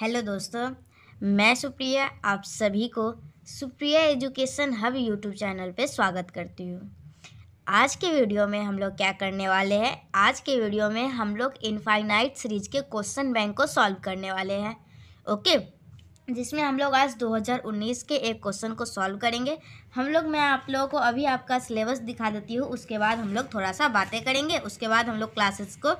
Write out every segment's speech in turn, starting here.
Hello दोस्तों मैं सुप्रिया आप सभी को Supriya education hub YouTube channel पे स्वागत करती हूँ आज के वीडियो में हम लोग क्या करने वाले हैं आज के वीडियो में हम लोग इनफाइनाइट सीरीज के क्वेश्चन बैंक को सॉल्व करने वाले हैं ओके जिसमें हम लोग आज 2019 के एक क्वेश्चन को सॉल्व करेंगे हम लोग मैं आप लोगों को अभी आपका सिलेबस दिखा देती हूँ उसके बाद हम लोग थोड़ा सा बातें करेंगे उसके बाद हम लोग क्लासेस को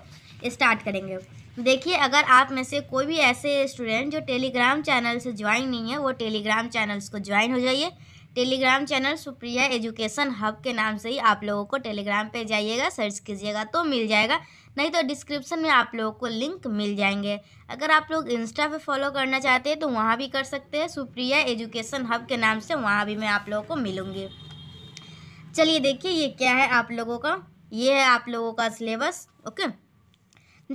स्टार्ट करेंगे देखिए अगर आप में से कोई भी ऐसे स्टूडेंट जो टेलीग्राम चैनल से ज्वाइन नहीं है वो टेलीग्राम चैनल्स को ज्वाइन हो जाइए telegram channel Supriya education hub के नाम से ही आप लोगों को टेलीग्राम पे जाइएगा सर्च कीजिएगा तो मिल जाएगा नहीं तो डिस्क्रिप्शन में आप लोगों को लिंक मिल जाएंगे अगर आप लोग इंस्टा पे फॉलो करना चाहते हैं तो वहाँ भी कर सकते हैं सुप्रिया एजुकेशन हब के नाम से वहाँ भी मैं आप लोगों को मिलूँगी चलिए देखिए ये क्या है आप लोगों का ये है आप लोगों का सिलेबस ओके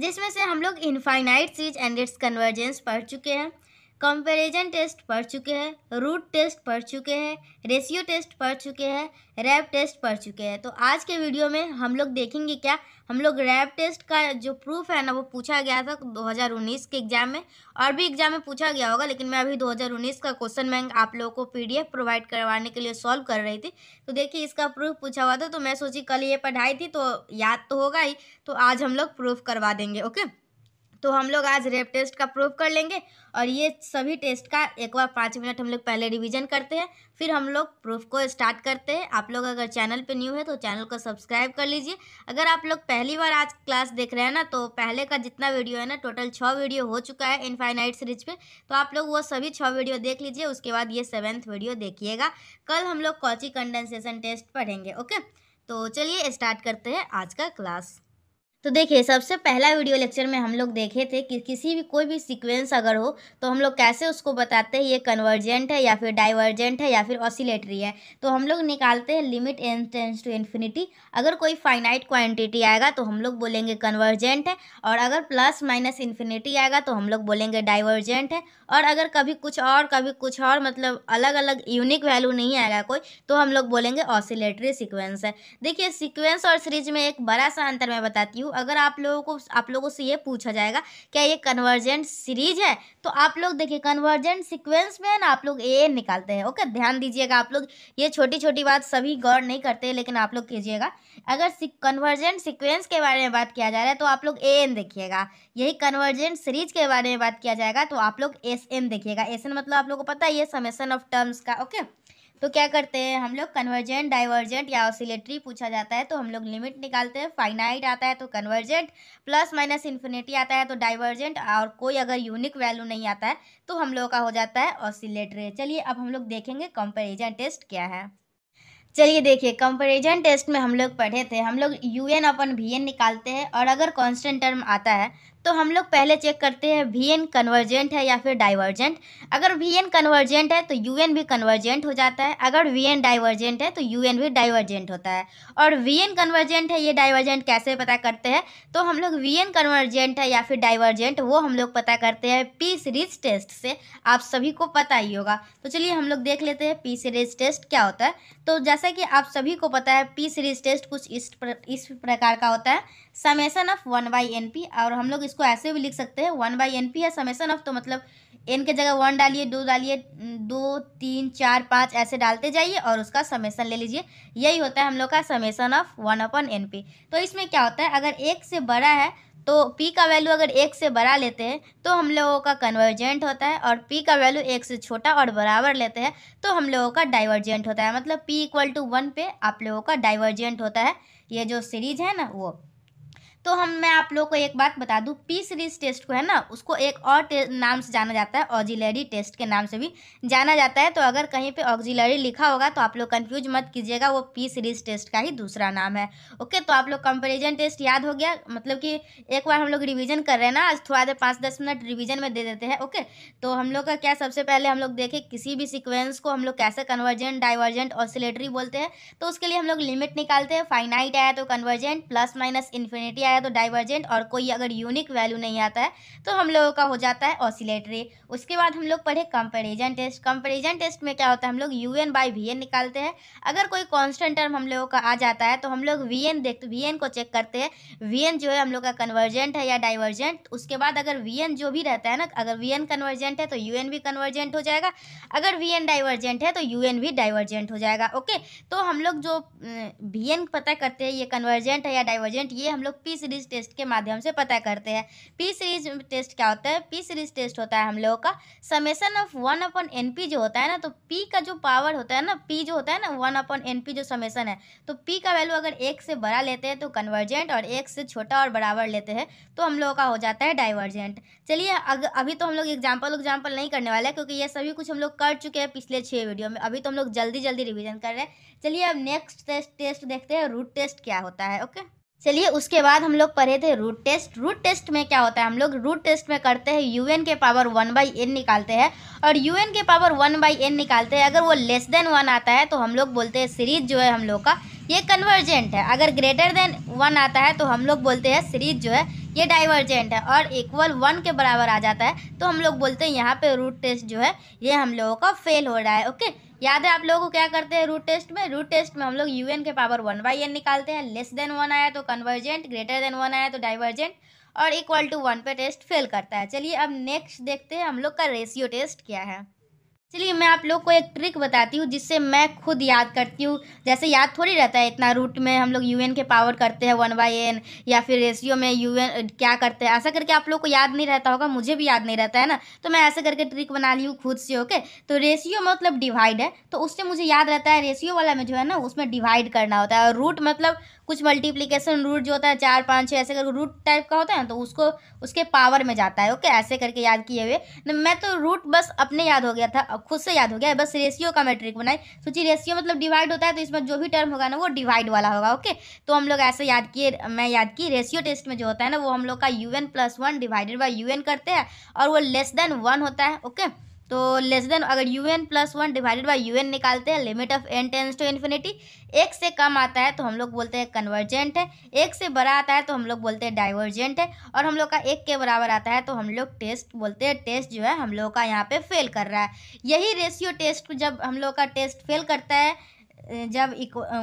जिसमें से हम लोग इनफाइनाइट सीज एंड इट्स कन्वर्जेंस पढ़ चुके हैं कंपेरिजन टेस्ट पढ़ चुके हैं रूट टेस्ट पढ़ चुके हैं रेशियो टेस्ट पढ़ चुके हैं रैप टेस्ट पढ़ चुके हैं तो आज के वीडियो में हम लोग देखेंगे क्या हम लोग रैप टेस्ट का जो प्रूफ है ना वो पूछा गया था 2019 के एग्ज़ाम में और भी एग्ज़ाम में पूछा गया होगा लेकिन मैं अभी 2019 का क्वेश्चन बैंक आप लोगों को पीडीएफ प्रोवाइड करवाने के लिए सॉल्व कर रही थी तो देखिए इसका प्रूफ पूछा हुआ था तो मैं सोची कल ये पढ़ाई थी तो याद तो होगा ही तो आज हम लोग प्रूफ करवा देंगे ओके तो हम लोग आज रेप टेस्ट का प्रूफ कर लेंगे और ये सभी टेस्ट का एक बार पाँच मिनट हम लोग पहले रिवीजन करते हैं फिर हम लोग प्रूफ को स्टार्ट करते हैं आप लोग अगर चैनल पे न्यू है तो चैनल को सब्सक्राइब कर लीजिए अगर आप लोग पहली बार आज क्लास देख रहे हैं ना तो पहले का जितना वीडियो है ना टोटल छः वीडियो हो चुका है इनफाइनाइट सीरीज पर तो आप लोग वो सभी छः वीडियो देख लीजिए उसके बाद ये सेवन्थ वीडियो देखिएगा कल हम लोग कॉची कंडेंसेशन टेस्ट पढ़ेंगे ओके तो चलिए स्टार्ट करते हैं आज का क्लास तो देखिए सबसे पहला वीडियो लेक्चर में हम लोग देखे थे कि किसी भी कोई भी सीक्वेंस अगर हो तो हम लोग कैसे उसको बताते हैं ये कन्वर्जेंट है या फिर डाइवर्जेंट है या फिर ऑसिलेटरी है तो हम लोग निकालते हैं limit n tends to infinity अगर कोई फाइनाइट क्वांटिटी आएगा तो हम लोग बोलेंगे कन्वर्जेंट है और अगर प्लस माइनस इन्फिनिटी आएगा तो हम लोग बोलेंगे डाइवर्जेंट है और अगर कभी कुछ और कभी कुछ और मतलब अलग अलग यूनिक वैल्यू नहीं आएगा कोई तो हम लोग बोलेंगे ऑसिलेटरी सिक्वेंस है देखिए सिक्वेंस और सीरीज में एक बड़ा सा अंतर मैं बताती हूँ अगर आप लोगों को आप लोगों से ये पूछा जाएगा क्या ये कन्वर्जेंट सीरीज है तो आप लोग देखिए कन्वर्जेंट सीक्वेंस में ना आप लोग ए निकालते हैं ओके ध्यान दीजिएगा आप लोग ये छोटी छोटी बात सभी गौर नहीं करते लेकिन आप लोग कीजिएगा अगर कन्वर्जेंट सिक्वेंस के बारे में बात किया जा रहा है तो आप लोग ए एन देखिएगा यही कन्वर्जेंट सीरीज के बारे में बात किया जाएगा तो आप लोग एस एन देखिएगा एस एन मतलब आप लोग को पता है ये समेसन ऑफ टर्म्स का ओके तो क्या करते हैं हम लोग कन्वर्जेंट डाइवर्जेंट या ऑसिलेटरी पूछा जाता है तो हम लोग लिमिट निकालते हैं फाइनाइट आता है तो कन्वर्जेंट प्लस माइनस इन्फिनिटी आता है तो डाइवर्जेंट और कोई अगर यूनिक वैल्यू नहीं आता है तो हम लोग का हो जाता है ऑसिलेटरी चलिए अब हम लोग देखेंगे कंपेरिजन टेस्ट क्या है चलिए देखिए कंपेरिजन टेस्ट में हम लोग पढ़े थे हम लोग u n upon v n निकालते हैं और अगर कॉन्स्टेंट टर्म आता है तो हम लोग पहले चेक करते हैं वी एन कन्वर्जेंट है या फिर डाइवर्जेंट अगर वी एन कन्वर्जेंट है तो यू एन भी कन्वर्जेंट हो जाता है अगर वी एन डाइवर्जेंट है तो यू एन भी डाइवर्जेंट होता है और वी एन कन्वर्जेंट है ये डाइवर्जेंट कैसे पता करते हैं तो हम लोग वी एन कन्वर्जेंट है या फिर डाइवर्जेंट वो हम लोग पता करते हैं पी सीरीज टेस्ट से आप सभी को पता ही होगा तो चलिए हम लोग देख लेते हैं पी सीरीज टेस्ट क्या होता है तो जैसा कि आप सभी को पता है पी सीरीज टेस्ट कुछ इस प्र, इस प्रकार का होता है summation of one by n p और हम लोग इसको ऐसे भी लिख सकते हैं वन बाई एन पी है समेसन ऑफ तो मतलब एन के जगह वन डालिए दो डालिए दो तीन चार पाँच ऐसे डालते जाइए और उसका समेसन ले लीजिए यही होता है हम लोग का summation of one upon n p तो इसमें क्या होता है अगर एक से बड़ा है तो पी का वैल्यू अगर एक से बड़ा लेते हैं तो हम लोगों का कन्वर्जेंट होता है और पी का वैल्यू एक से छोटा और बराबर लेते हैं तो हम लोगों का डाइवर्जेंट होता है मतलब पी इक्वल टू वन पे आप लोगों का डाइवर्जेंट होता है ये जो सीरीज है ना वो तो हम मैं आप लोग को एक बात बता दूँ पी सीरीज टेस्ट को है ना उसको एक और नाम से जाना जाता है ऑक्जिलरी टेस्ट के नाम से भी जाना जाता है तो अगर कहीं पे ऑक्जिलरी लिखा होगा तो आप लोग कंफ्यूज मत कीजिएगा वो पी सीरीज टेस्ट का ही दूसरा नाम है ओके तो आप लोग कंपेरिजन टेस्ट याद हो गया मतलब कि एक बार हम लोग रिविज़न कर रहे हैं ना आज थोड़ा देर पाँच दस मिनट रिविज़न में दे देते हैं ओके तो हम लोग का क्या सबसे पहले हम लोग देखें किसी भी सिक्वेंस को हम लोग कैसे कन्वर्जेंट डाइवर्जेंट ऑक्सिलेटरी बोलते हैं तो उसके लिए हम लोग लिमिट निकालते हैं फाइनाइट आया तो कन्वर्जेंट प्लस माइनस इन्फिनिटी आया आया तो डाइवर्जेंट और कोई अगर यूनिक वैल्यू नहीं आता है तो हम लोगों का हो जाता है ऑसिलेटरी उसके बाद हम लोग पढ़े कंपेरिजन टेस्ट कंपेरिजन टेस्ट में क्या होता है हम लोग u n by v n निकालते हैं अगर कोई कॉन्स्टेंट टर्म हम लोगों का आ जाता है तो हम लोग वी एन देखते वी एन को चेक करते हैं वी एन जो है हम लोग का कन्वर्जेंट है या डाइवर्जेंट उसके बाद अगर वी एन जो भी रहता है ना अगर वी एन कन्वर्जेंट है तो यू एन भी कन्वर्जेंट हो जाएगा अगर वी एन डाइवर्जेंट है तो यू एन भी डाइवर्जेंट हो जाएगा ओके तो हम लोग जो वी एन पता करते हैं ये कन्वर्जेंट है या डाइवर्जेंट ये हम लोग पी सीरीज टेस्ट के माध्यम से पता करते हैं पी सीरीज टेस्ट क्या होता है पी सीरीज टेस्ट होता है हम लोगों का summation of one upon n p जो होता है ना तो पी का जो पावर होता है ना पी जो होता है ना वन अपन एन पी जो समेसन है तो पी का वैल्यू अगर एक से बड़ा लेते हैं तो कन्वर्जेंट और एक से छोटा और बराबर लेते हैं तो हम लोगों का हो जाता है डाइवर्जेंट चलिए अभी तो हम लोग एग्जाम्पल उग्जाम्पल नहीं करने वाले क्योंकि ये सभी कुछ हम लोग कर चुके हैं पिछले छः वीडियो में अभी तो हम लोग जल्दी जल्दी रिविजन कर रहे हैं चलिए अब नेक्स्ट टेस्ट टेस्ट देखते हैं रूट टेस्ट क्या होता है ओके चलिए उसके बाद हम लोग पढ़े थे रूट टेस्ट रूट टेस्ट में क्या होता है हम लोग रूट टेस्ट में करते हैं यू एन के पावर वन बाई एन निकालते हैं और यू एन के पावर वन बाई एन निकालते हैं अगर वो लेस देन वन आता है तो हम लोग बोलते हैं सीरीज जो है हम लोग का ये कन्वर्जेंट है अगर ग्रेटर देन वन आता है तो हम लोग बोलते हैं सीरीज जो है ये डाइवर्जेंट है और इक्वल वन के बराबर आ जाता है तो हम लोग बोलते हैं यहाँ पर रूट टेस्ट जो है ये हम लोगों का फेल हो रहा है ओके याद है आप लोग को क्या करते हैं रूट टेस्ट में रूट टेस्ट में हम लोग यू एन के पावर वन बाई एन निकालते हैं लेस देन वन आया तो कन्वर्जेंट ग्रेटर देन वन आया तो डाइवर्जेंट और इक्वल टू वन पे टेस्ट फेल करता है चलिए अब नेक्स्ट देखते हैं हम लोग का रेशियो टेस्ट क्या है चलिए मैं आप लोग को एक ट्रिक बताती हूँ जिससे मैं खुद याद करती हूँ जैसे याद थोड़ी रहता है इतना रूट में हम लोग यूएन के पावर करते हैं वन बाई एन या फिर रेशियो में यूएन क्या करते हैं ऐसा करके आप लोग को याद नहीं रहता होगा मुझे भी याद नहीं रहता है ना तो मैं ऐसा करके ट्रिक बना ली हूँ खुद से ओके तो रेशियो मतलब डिवाइड है तो उससे मुझे याद रहता है रेशियो वाला में जो है ना उसमें डिवाइड करना होता है और रूट मतलब कुछ मल्टीप्लीकेशन रूट जो होता है चार पाँच छः ऐसे करके रूट टाइप का होता है ना तो उसको उसके पावर में जाता है ओके ऐसे करके याद किए हुए मैं तो रूट बस अपने याद हो गया था खुद से याद हो गया बस रेशियो का मैट्रिक बनाई सोची रेशियो मतलब डिवाइड होता है तो इसमें जो भी टर्म होगा ना वो डिवाइड वाला होगा ओके तो हम लोग ऐसे याद किए मैं याद की रेशियो टेस्ट में जो होता है ना वो हम लोग का u n plus one divided by u n करते हैं और वो लेस देन वन होता है ओके तो लेस देन अगर u n plus one divided by u n निकालते हैं limit of n tends to infinity एक से कम आता है तो हम लोग बोलते हैं कन्वर्जेंट है एक से बड़ा आता है तो हम लोग बोलते हैं डाइवर्जेंट है और हम लोग का एक के बराबर आता है तो हम लोग टेस्ट बोलते हैं टेस्ट जो है हम लोग का यहाँ पे फेल कर रहा है यही रेशियो टेस्ट जब हम लोग का टेस्ट फेल करता है जब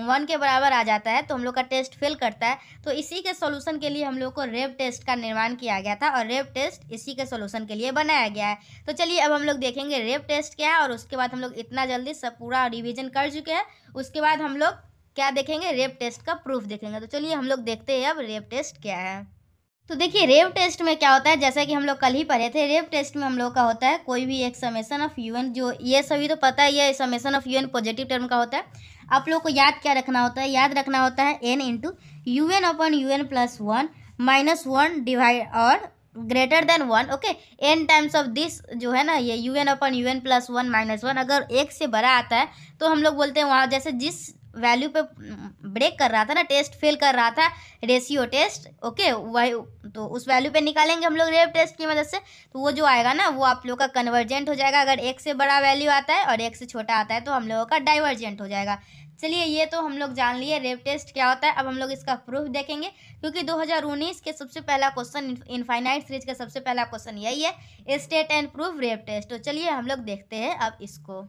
वन के बराबर आ जाता है तो हम लोग का टेस्ट फेल करता है तो इसी के सॉल्यूशन के लिए हम लोग को रेप टेस्ट का निर्माण किया गया था और रेप टेस्ट इसी के सॉल्यूशन के लिए बनाया गया है तो चलिए अब हम लोग देखेंगे रेप टेस्ट क्या है और उसके बाद हम लोग इतना जल्दी सब पूरा रिविजन कर चुके हैं उसके बाद हम लोग क्या देखेंगे रेप टेस्ट का प्रूफ देखेंगे तो चलिए हम लोग देखते हैं अब रेप टेस्ट क्या है तो देखिए रेव टेस्ट में क्या होता है जैसा कि हम लोग कल ही पढ़े थे रेव टेस्ट में हम लोग का होता है कोई भी एक समेसन ऑफ यूएन जो ये सभी तो पता ही है summation of u n positive term का होता है आप लोग को याद क्या रखना होता है याद रखना होता है n into u n upon u n plus one minus one divide और greater than one okay n times of this जो है ना ये u n upon u n plus one minus one अगर एक से बड़ा आता है तो हम लोग बोलते हैं वहाँ जैसे जिस वैल्यू पे ब्रेक कर रहा था ना टेस्ट फेल कर रहा था रेशियो टेस्ट ओके वही तो उस वैल्यू पे निकालेंगे हम लोग रेप टेस्ट की मदद से तो वो जो आएगा ना वो आप लोग का कन्वर्जेंट हो जाएगा अगर एक से बड़ा वैल्यू आता है और एक से छोटा आता है तो हम लोगों का डाइवर्जेंट हो जाएगा चलिए ये तो हम लोग जान लिए रेप टेस्ट क्या होता है अब हम लोग इसका प्रूफ देखेंगे क्योंकि 2019 के सबसे पहला क्वेश्चन इनफाइनाइट सीरीज का सबसे पहला क्वेश्चन यही है state and proof Raabe test तो चलिए हम लोग देखते हैं अब इसको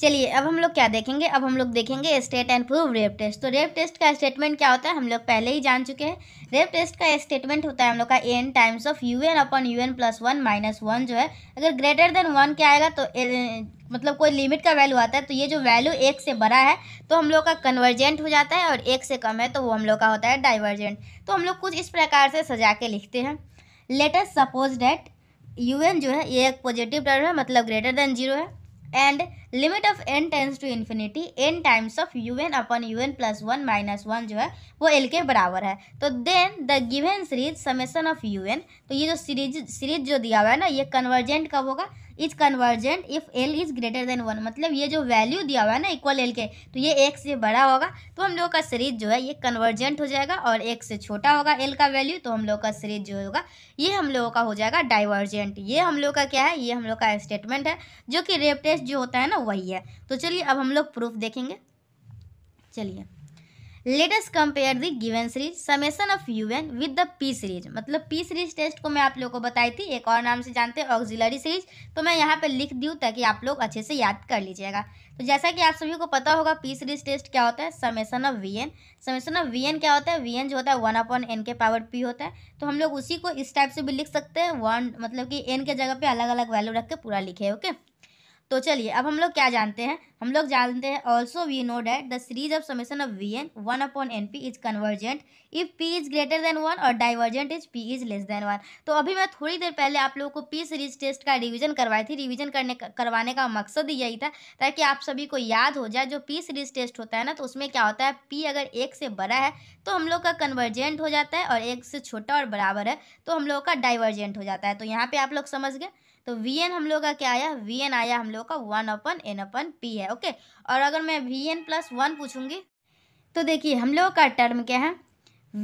चलिए अब हम लोग क्या देखेंगे अब हम लोग देखेंगे state and prove Raabe test तो रेप टेस्ट का स्टेटमेंट क्या होता है हम लोग पहले ही जान चुके हैं रेप टेस्ट का स्टेटमेंट होता है हम लोग का n times of u n upon u n plus one minus one जो है अगर ग्रेटर देन वन क्या आएगा तो ए, मतलब कोई लिमिट का वैल्यू आता है तो ये जो वैल्यू एक से बड़ा है तो हम लोग का कन्वर्जेंट हो जाता है और एक से कम है तो वो हम लोग का होता है डाइवर्जेंट तो हम लोग कुछ इस प्रकार से सजा के लिखते हैं let us suppose that u n जो है ये एक पॉजिटिव टर्म है मतलब ग्रेटर देन जीरो है and limit of n tends to infinity n times of u n upon u n plus one minus one जो है वो एल के बराबर है तो then the given series summation of u n तो ये जो सीरीज सीरीज जो दिया हुआ है ना ये कन्वर्जेंट कब होगा is convergent if L is greater than one मतलब ये जो वैल्यू दिया हुआ है ना इक्वल एल के तो ये एक से बड़ा होगा तो हम लोग का सीरीज जो है ये कन्वर्जेंट हो जाएगा और एक से छोटा होगा एल का वैल्यू तो हम लोग का सीरीज जो होगा ये हम लोगों का हो जाएगा डाइवर्जेंट ये हम लोग का क्या है ये हम लोग का स्टेटमेंट है जो कि रेप टेस्ट जो होता है ना वही है तो चलिए अब हम लोग प्रूफ देखेंगे चलिए let us compare the given series summation of u n with the p series मतलब पी सीरीज टेस्ट को मैं आप लोगों को बताई थी एक और नाम से जानते हैं ऑक्जिलरी सीरीज तो मैं यहाँ पर लिख दी ताकि आप लोग अच्छे से याद कर लीजिएगा तो जैसा कि आप सभी को पता होगा पी सीरीज टेस्ट क्या होता है summation of v n summation of v n क्या होता है वी एन जो होता है वन अपॉन एन के पावर पी होता है तो हम लोग उसी को इस टाइप से भी लिख सकते हैं वन मतलब कि एन के जगह पर अलग अलग वैल्यू रख के पूरा लिखे ओके okay? तो चलिए अब हम लोग क्या जानते हैं हम लोग जानते हैं also we know that the series of summation of v n one upon n p is convergent if p is greater than one और divergent is p is less than one तो अभी मैं थोड़ी देर पहले आप लोगों को पी सीरीज टेस्ट का रिविज़न करवाई थी रिविज़न करने करवाने का मकसद यही था ताकि आप सभी को याद हो जाए जो पी सीरीज टेस्ट होता है ना तो उसमें क्या होता है पी अगर एक से बड़ा है तो हम लोग का कन्वर्जेंट हो जाता है और एक से छोटा और बराबर है तो हम लोगों का डाइवर्जेंट हो जाता है तो यहाँ पर आप लोग समझ गए तो वी एन हम लोग का क्या आया वी एन आया हम लोग का one upon n upon p है ओके और अगर मैं वी एन प्लस वन पूछूंगी तो देखिए हम लोग का टर्म क्या है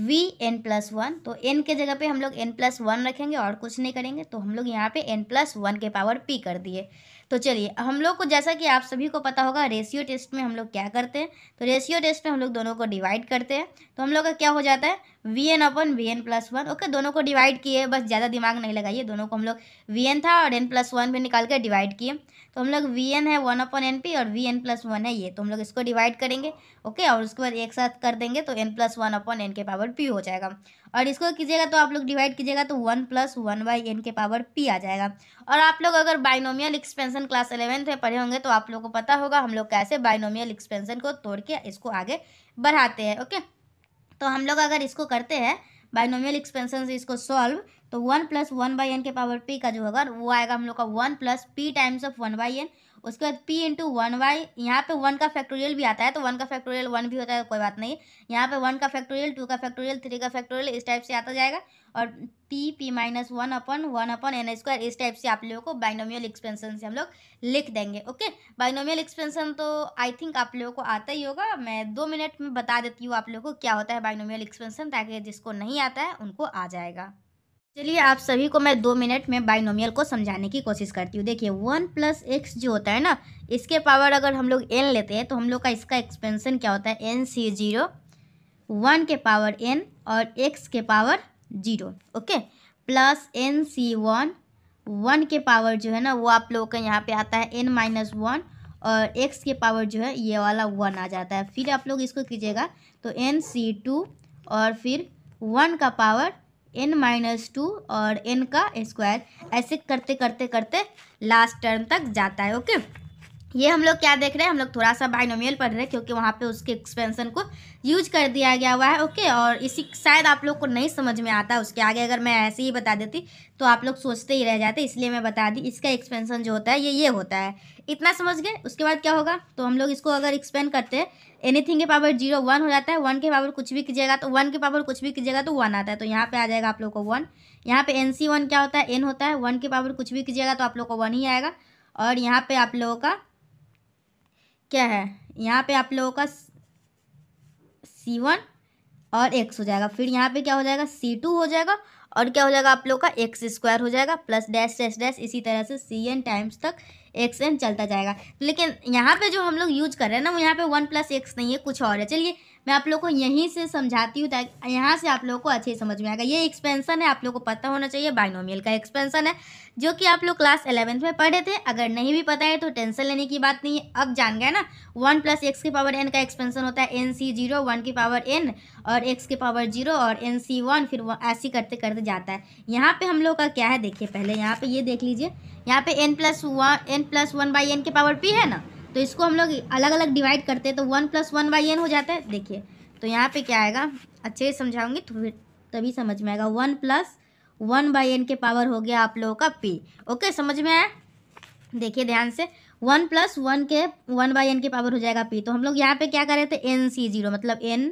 वी एन प्लस वन तो एन के जगह पे हम लोग एन प्लस वन रखेंगे और कुछ नहीं करेंगे तो हम लोग यहाँ पे एन प्लस वन के पावर पी कर दिए तो चलिए हम लोग को जैसा कि आप सभी को पता होगा रेशियो टेस्ट में हम लोग क्या करते हैं तो रेशियो टेस्ट में हम लोग दोनों को डिवाइड करते हैं तो हम लोग का क्या हो जाता है v n upon v n plus one okay दोनों को डिवाइड किए बस ज़्यादा दिमाग नहीं लगाइए दोनों को हम लोग वी एन था और एन प्लस वन भी निकाल कर डिवाइड किए तो हम लोग वी एन है वन अपन एन पी और वी एन प्लस वन है ये तो हम लोग इसको डिवाइड करेंगे ओके और उसके बाद एक साथ कर देंगे तो n plus one upon n के पावर पी हो जाएगा और इसको कीजिएगा तो आप लोग डिवाइड कीजिएगा तो one plus one by n के पावर पी आ जाएगा और आप लोग अगर बाइनोमियल एक्सपेंसन क्लास एलेवेंथ में पढ़े होंगे तो आप लोग को पता होगा हम लोग कैसे बाइनोमियल एक्सपेंसन को तोड़ के इसको आगे बढ़ाते हैं ओके तो हम लोग अगर इसको करते हैं बाइनोमियल एक्सपेंसन से इसको सॉल्व तो one plus one by n के पावर पी का जो होगा वो आएगा हम लोग का one plus p times of one by n उसके बाद पी इंटू वन वाई यहाँ पे वन का फैक्टोरियल भी आता है तो वन का फैक्टोरियल वन भी होता है कोई बात नहीं यहाँ पे वन का फैक्टोरियल टू का फैक्टोरियल थ्री का फैक्टोरियल इस टाइप से आता जाएगा और p p minus one upon one upon n square इस टाइप से आप लोगों को बाइनोमियल एक्सपेंशन से हम लोग लिख देंगे ओके बाइनोमियल एक्सपेंशन तो आई थिंक आप लोगों को आता ही होगा मैं दो मिनट में बता देती हूँ आप लोगों को क्या होता है बाइनोमियल एक्सपेंशन ताकि जिसको नहीं आता है उनको आ जाएगा चलिए आप सभी को मैं दो मिनट में बाइनोमियल को समझाने की कोशिश करती हूँ देखिए वन प्लस एक्स जो होता है ना इसके पावर अगर हम लोग एन लेते हैं तो हम लोग का इसका एक्सपेंसन क्या होता है एन सी जीरो वन के पावर एन और एक्स के power zero okay plus n c one one के पावर जो है ना वो आप लोगों का यहाँ पे आता है एन माइनस वन और एक्स के पावर जो है ये वाला वन आ जाता है फिर आप लोग इसको कीजिएगा तो एन सी टू और फिर वन का पावर एन माइनस टू और एन का स्क्वायर ऐसे करते करते करते लास्ट टर्म तक जाता है ओके ये हम लोग क्या देख रहे हैं हम लोग थोड़ा सा बाइनोमियल पढ़ रहे हैं क्योंकि वहाँ पे उसके एक्सपेंसन को यूज कर दिया गया हुआ है ओके और इसी शायद आप लोग को नहीं समझ में आता उसके आगे अगर मैं ऐसे ही बता देती तो आप लोग सोचते ही रह जाते इसलिए मैं बता दी इसका एक्सपेंसन जो होता है ये ये होता है इतना समझ गए उसके बाद क्या होगा तो हम लोग इसको अगर एक्सपेंड करते हैं एनीथिंग के पावर जीरो वन हो जाता है वन के पावर कुछ भी कीजिएगा तो वन के पावर कुछ भी कीजिएगा तो वन आता है तो यहाँ पे आ जाएगा आप लोग को वन यहाँ पे एन सी वन क्या होता है एन होता है वन के पावर कुछ भी कीजिएगा तो आप लोग को वन ही आएगा और यहाँ पे आप लोगों का क्या है यहाँ पे आप लोगों का सी वन और एक्स हो जाएगा फिर यहाँ पे क्या हो जाएगा सी टू हो जाएगा और क्या हो जाएगा आप लोगों का एक्स स्क्वायर हो जाएगा प्लस डैश डैश डैश इसी तरह से सी एन टाइम्स तक एक्स एन चलता जाएगा लेकिन यहाँ पे जो हम लोग यूज कर रहे हैं ना वो यहाँ पे वन प्लस एक्स नहीं है कुछ और है चलिए मैं आप लोग को यहीं से समझाती हूँ ताकि यहाँ से आप लोग को अच्छे समझ में आएगा ये एक्सपेंसन है आप लोग को पता होना चाहिए बाइनोमियल का एक्सपेंसन है जो कि आप लोग क्लास एलेवेंथ में पढ़े थे अगर नहीं भी पता है तो टेंशन लेने की बात नहीं है अब जान गए ना वन प्लस एक्स के पावर एन का एक्सपेंसन होता है एन सी जीरो वन की पावर एन और एक्स के पावर जीरो और एन सी वन फिर ऐसी करते करते जाता है यहाँ पे हम लोग का क्या है देखिए पहले यहाँ पे ये देख लीजिए यहाँ पे n plus one n plus one by n के पावर पी है ना तो इसको हम लोग अलग अलग डिवाइड करते हैं तो one plus one by n हो जाता है देखिए तो यहाँ पे क्या आएगा अच्छे से समझाऊंगी तो फिर तभी समझ में आएगा one plus one by n के पावर हो गया आप लोगों का पी ओके समझ में आया देखिए ध्यान से वन प्लस वन के वन बाई एन के पावर हो जाएगा पी तो हम लोग यहाँ पे क्या कर रहे थे एन सी जीरो मतलब एन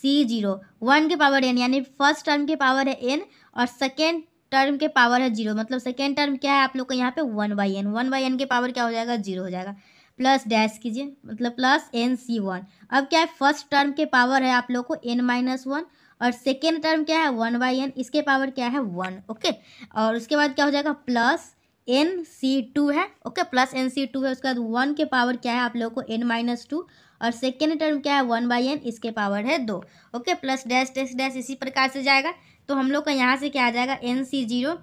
सी जीरो वन के पावर एन यानी फर्स्ट टर्म के पावर है एन और सेकेंड टर्म के पावर है जीरो मतलब सेकेंड टर्म क्या है आप लोग का यहाँ पे one by n one by n के पावर क्या हो जाएगा जीरो हो जाएगा प्लस डैश कीजिए मतलब प्लस एन सी वन अब क्या है फर्स्ट टर्म के पावर है आप लोग को एन माइनस वन और सेकेंड टर्म क्या है वन बाई एन इसके पावर क्या है वन ओके और उसके बाद क्या हो जाएगा प्लस एन सी टू है okay plus n c two है उसके बाद वन के पावर क्या है आप लोग को एन माइनस टू और सेकेंड टर्म क्या है वन बाई एन इसके पावर है दो okay plus dash dash dash इसी प्रकार से जाएगा तो हम लोग का यहाँ से क्या आ जाएगा n c zero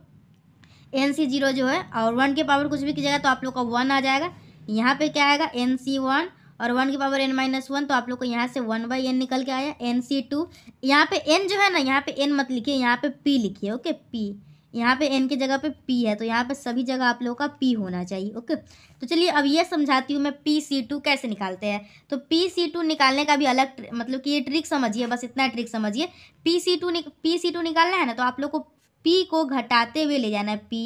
n c zero जो है और वन के पावर कुछ भी कीजिएगा तो आप लोग का वन आ जाएगा यहाँ पे क्या आएगा एन सी वन और वन की पावर एन माइनस वन तो आप लोग को यहाँ से वन बाई एन निकल के आया एन सी टू यहाँ पे एन जो है ना यहाँ पे एन मत लिखिए यहाँ पे पी लिखिए ओके पी यहाँ पे एन की जगह पे पी है तो यहाँ पे सभी जगह आप लोगों का पी होना चाहिए ओके तो चलिए अब ये समझाती हूँ मैं पी सी टू कैसे निकालते हैं तो पी सी टू निकालने का भी अलग मतलब कि ये ट्रिक समझिए बस इतना ट्रिक समझिए p c two p c two निकालना है ना तो आप लोग को पी को घटाते हुए ले जाना है पी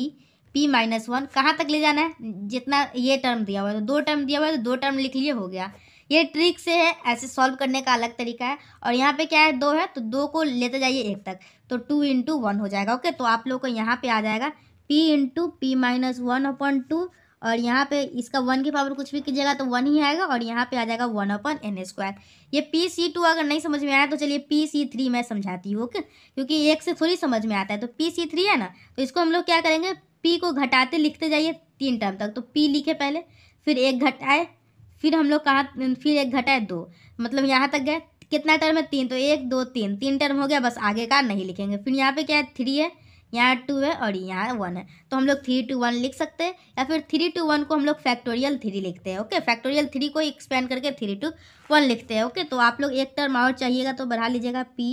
पी माइनस वन कहाँ तक ले जाना है जितना ये टर्म दिया हुआ है तो दो टर्म दिया हुआ है तो दो टर्म लिख लिए हो गया ये ट्रिक से है ऐसे सॉल्व करने का अलग तरीका है और यहाँ पे क्या है दो है तो दो को लेते जाइए एक तक तो टू इंटू वन हो जाएगा ओके तो आप लोग को यहाँ पे आ जाएगा p into p minus one upon two और यहाँ पे इसका वन की पावर कुछ भी कीजिएगा तो वन ही आएगा और यहाँ पे आ जाएगा वन अपन एन स्क्वायर ये पी सी टू अगर नहीं समझ में आया तो चलिए पी सी थ्री मैं समझाती हूँ ओके क्योंकि एक से थोड़ी समझ में आता है तो पी सी थ्री है ना तो इसको हम लोग क्या करेंगे पी को घटाते लिखते जाइए तीन टर्म तक तो पी लिखे पहले फिर एक घटाए फिर हम लोग कहाँ फिर एक घटाए दो मतलब यहाँ तक गए कितना टर्म है तीन तो एक दो तीन तीन टर्म हो गया बस आगे का नहीं लिखेंगे फिर यहाँ पे क्या है थ्री है यहाँ टू है और यहाँ वन है तो हम लोग थ्री टू वन लिख सकते हैं या फिर थ्री टू वन को हम लोग फैक्टोरियल थ्री लिखते हैं ओके फैक्टोरियल थ्री को एक्सपेंड करके थ्री टू वन लिखते हैं ओके तो आप लोग एक टर्म और चाहिएगा तो बढ़ा लीजिएगा p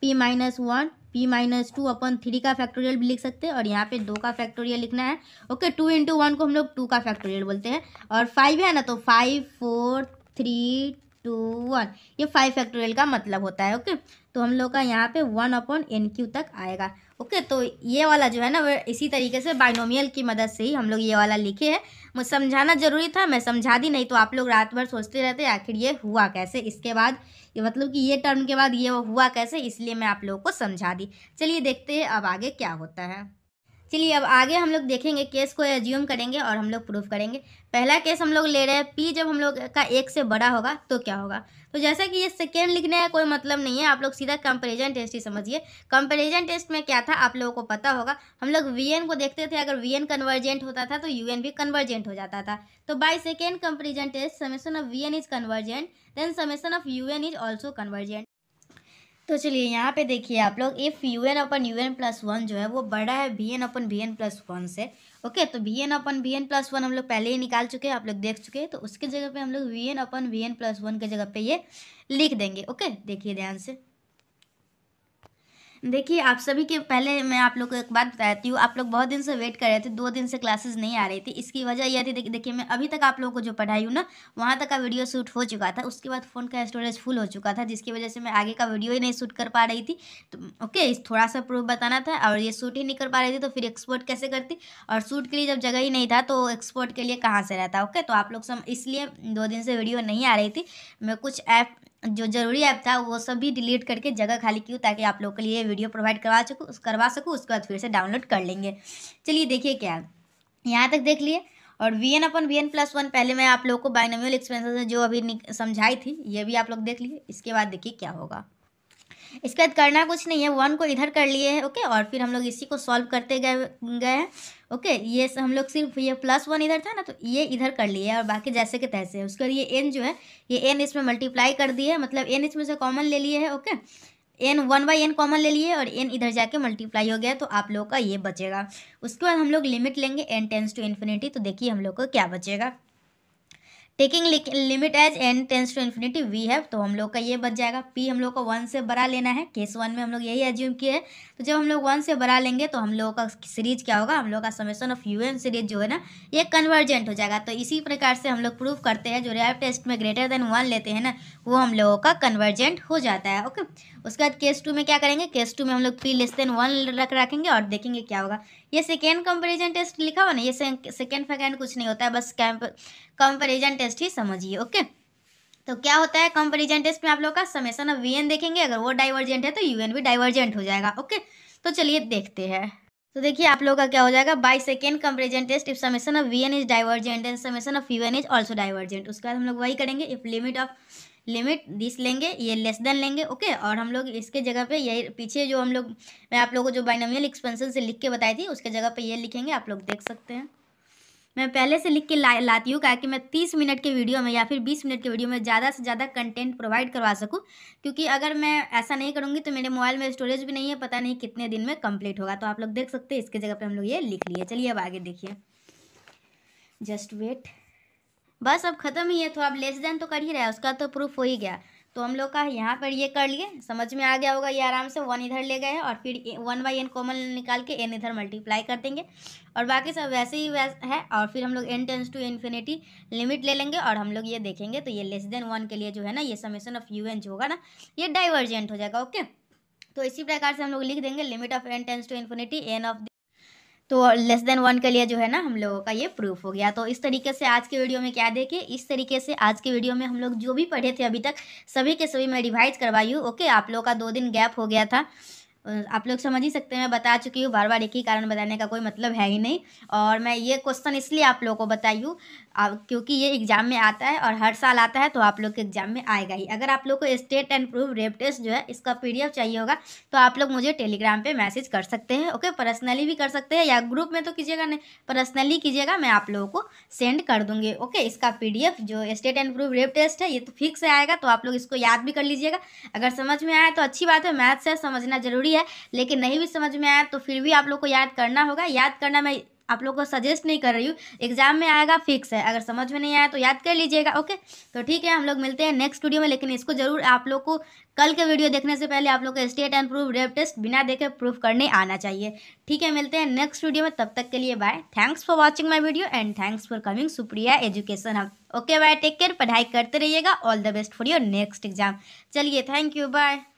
p minus one p minus two upon three का फैक्टोरियल भी लिख सकते हैं और यहाँ पे दो का फैक्टोरियल लिखना है ओके टू इंटू वन को हम लोग टू का फैक्टोरियल बोलते हैं और फाइव है ना तो five four three two one ये फाइव फैक्टोरियल का मतलब होता है ओके तो हम लोग का यहाँ पे वन अपॉन एन क्यू तक आएगा ओके तो ये वाला जो है ना वो इसी तरीके से बाइनोमियल की मदद से ही हम लोग ये वाला लिखे हैं मुझे समझाना ज़रूरी था मैं समझा दी नहीं तो आप लोग रात भर सोचते रहते आखिर ये हुआ कैसे इसके बाद ये मतलब कि ये टर्म के बाद ये हुआ कैसे इसलिए मैं आप लोगों को समझा दी चलिए देखते हैं अब आगे क्या होता है चलिए अब आगे हम लोग देखेंगे केस को एज्यूम करेंगे और हम लोग प्रूफ करेंगे पहला केस हम लोग ले रहे हैं पी जब हम लोग का एक से बड़ा होगा तो क्या होगा तो जैसा कि ये सेकेंड लिखने का कोई मतलब नहीं है आप लोग सीधा कंपेरिजन टेस्ट ही समझिए कंपेरिजन टेस्ट में क्या था आप लोगों को पता होगा हम लोग वी को देखते थे अगर वी कन्वर्जेंट होता था तो यू भी कन्वर्जेंट हो जाता था तो by second comparison test summation of v is convergent then summation of u is also convergent तो चलिए यहाँ पे देखिए आप लोग if u n upon u n plus one जो है वो बड़ा है b n upon v n plus one से ओके तो b n upon b n plus one हम लोग पहले ही निकाल चुके हैं आप लोग देख चुके हैं तो उसके जगह पे हम लोग v n upon v n plus one के जगह पे ये लिख देंगे ओके देखिए ध्यान से देखिए आप सभी के पहले मैं आप लोग को एक बात बताती हूँ आप लोग बहुत दिन से वेट कर रहे थे दो दिन से क्लासेस नहीं आ रही थी इसकी वजह यह थी देखिए मैं अभी तक आप लोगों को जो पढ़ाई हूँ ना वहाँ तक का वीडियो शूट हो चुका था उसके बाद फ़ोन का स्टोरेज फुल हो चुका था जिसकी वजह से मैं आगे का वीडियो ही नहीं शूट कर पा रही थी तो ओके थोड़ा सा प्रूफ बताना था और ये शूट ही नहीं कर पा रही थी तो फिर एक्सपोर्ट कैसे करती और शूट के लिए जब जगह ही नहीं था तो एक्सपोर्ट के लिए कहाँ से रहता ओके तो आप लोग सब इसलिए दो दिन से वीडियो नहीं आ रही थी मैं कुछ ऐप जो जरूरी ऐप था वो सब भी डिलीट करके जगह खाली की ताकि आप लोग के लिए वीडियो प्रोवाइड करवा सकूँ करवा सकूँ उसके बाद फिर से डाउनलोड कर लेंगे चलिए देखिए क्या है यहाँ तक देख लिए और v n upon v n plus one पहले मैं आप लोग को बाइनोमियल एक्सपेंसेस जो अभी समझाई थी ये भी आप लोग देख लिए इसके बाद देखिए क्या होगा इसके बाद करना कुछ नहीं है वन को इधर कर लिए है ओके और फिर हम लोग इसी को सॉल्व करते गए गए हैं ओके ये हम लोग सिर्फ ये प्लस वन इधर था ना तो ये इधर कर लिए और बाकी जैसे के तैसे है उसके लिए एन जो है ये एन इसमें मल्टीप्लाई कर दिए है मतलब एन इसमें से कॉमन ले लिए है okay n one by n common ले लिए और एन इधर जाके मल्टीप्लाई हो गया तो आप लोगों का ये बचेगा उसके बाद हम लोग लिमिट लेंगे एन टेंस टू इन्फिनिटी तो देखिए हम लोग को क्या बचेगा taking limit as n tends to infinity we have तो हम लोग का ये बच जाएगा पी हम लोग को वन से बड़ा लेना है केस वन में हम लोग यही एज्यूम किए हैं तो जब हम लोग वन से बड़ा लेंगे तो हम लोगों का सीरीज क्या होगा हम लोग का summation of u n series जो है ना ये कन्वर्जेंट हो जाएगा तो इसी प्रकार से हम लोग प्रूव करते हैं जो रेप टेस्ट में ग्रेटर देन वन लेते हैं ना वो हम लोगों का कन्वर्जेंट हो जाता है ओके उसके बाद केस टू में क्या करेंगे केस टू में हम लोग पी लेस देन वन रख रखेंगे और देखेंगे क्या होगा ये सेकेंड कंपेरिजन टेस्ट लिखा हुआ ना ये सेकेंड फेकेंड कुछ नहीं होता है बस कैम्प कंपेरिजन टेस्ट ही समझिए ओके तो क्या होता है कंपेरिजन टेस्ट में आप लोग का समेसन ऑफ वी देखेंगे अगर वो डाइवर्जेंट है तो यू भी डाइवर्जेंट हो जाएगा ओके तो चलिए देखते हैं तो देखिए आप लोग का क्या हो जाएगा by second comparison test if summation of v n is divergent and summation of u n is also divergent उसके बाद हम लोग वही करेंगे if limit of limit this लेंगे ये लेस देन लेंगे ओके और हम लोग इसके जगह पे यही पीछे जो हम लोग मैं आप लोगों को जो बाइनोमियल एक्सपेंसन से लिख के बताई थी उसके जगह पे ये लिखेंगे आप लोग देख सकते हैं मैं पहले से लिख के ला लाती हूँ क्या कि मैं तीस मिनट के वीडियो में या फिर बीस मिनट के वीडियो में ज़्यादा से ज़्यादा कंटेंट प्रोवाइड करवा सकूँ क्योंकि अगर मैं ऐसा नहीं करूँगी तो मेरे मोबाइल में स्टोरेज भी नहीं है पता नहीं कितने दिन में कम्प्लीट होगा तो आप लोग देख सकते हैं इसके जगह पर हम लोग ये लिख लिए चलिए अब आगे देखिए जस्ट वेट बस अब ख़त्म ही है तो आप लेस देन तो कर ही रहे उसका तो प्रूफ हो ही गया तो हम लोग का यहाँ पर ये कर लिए समझ में आ गया होगा ये आराम से वन इधर ले गए और फिर वन बाई एन कॉमन निकाल के एन इधर मल्टीप्लाई कर देंगे और बाकी सब वैसे ही वैसे है और फिर हम लोग n tends to infinity limit ले लेंगे और हम लोग ये देखेंगे तो ये लेस देन वन के लिए जो है ना ये समेसन ऑफ यू एन जो होगा ना ये डाइवर्जेंट हो जाएगा ओके तो इसी प्रकार से हम लोग लिख देंगे limit of n tends to infinity n of तो लेस देन वन के लिए जो है ना हम लोगों का ये प्रूफ हो गया तो इस तरीके से आज के वीडियो में क्या देखे इस तरीके से आज के वीडियो में हम लोग जो भी पढ़े थे अभी तक सभी के सभी मैं रिवाइज करवाई हूँ ओके आप लोगों का दो दिन गैप हो गया था आप लोग समझ ही सकते हैं मैं बता चुकी हूँ बार बार एक ही कारण बताने का कोई मतलब है ही नहीं और मैं ये क्वेश्चन इसलिए आप लोगों को बताई हूँ अब क्योंकि ये एग्ज़ाम में आता है और हर साल आता है तो आप लोग के एग्ज़ाम में आएगा ही अगर आप लोग को state and prove Raabe test जो है इसका पीडीएफ चाहिए होगा तो आप लोग मुझे टेलीग्राम पे मैसेज कर सकते हैं ओके पर्सनली भी कर सकते हैं या ग्रुप में तो कीजिएगा नहीं पर्सनली कीजिएगा मैं आप लोगों को सेंड कर दूँगी ओके इसका पी जो state and prove Raabe test है ये तो फिक्स से आएगा तो आप लोग इसको याद भी कर लीजिएगा अगर समझ में आए तो अच्छी बात है मैथ्स है समझना ज़रूरी है लेकिन नहीं भी समझ में आया तो फिर भी आप लोग को याद करना होगा याद करना मैं आप लोग को सजेस्ट नहीं कर रही हूँ एग्जाम में आएगा फिक्स है अगर समझ में नहीं आया तो याद कर लीजिएगा ओके तो ठीक है हम लोग मिलते हैं नेक्स्ट वीडियो में लेकिन इसको जरूर आप लोग को कल के वीडियो देखने से पहले आप लोग को state and proof Raabe test बिना देखे प्रूफ करने आना चाहिए ठीक है मिलते हैं नेक्स्ट वीडियो में तब तक के लिए bye thanks for watching my video and thanks for coming Supriya education हम ओके बाय टेक केयर पढ़ाई करते रहिएगा all the best for your next exam चलिए थैंक यू बाय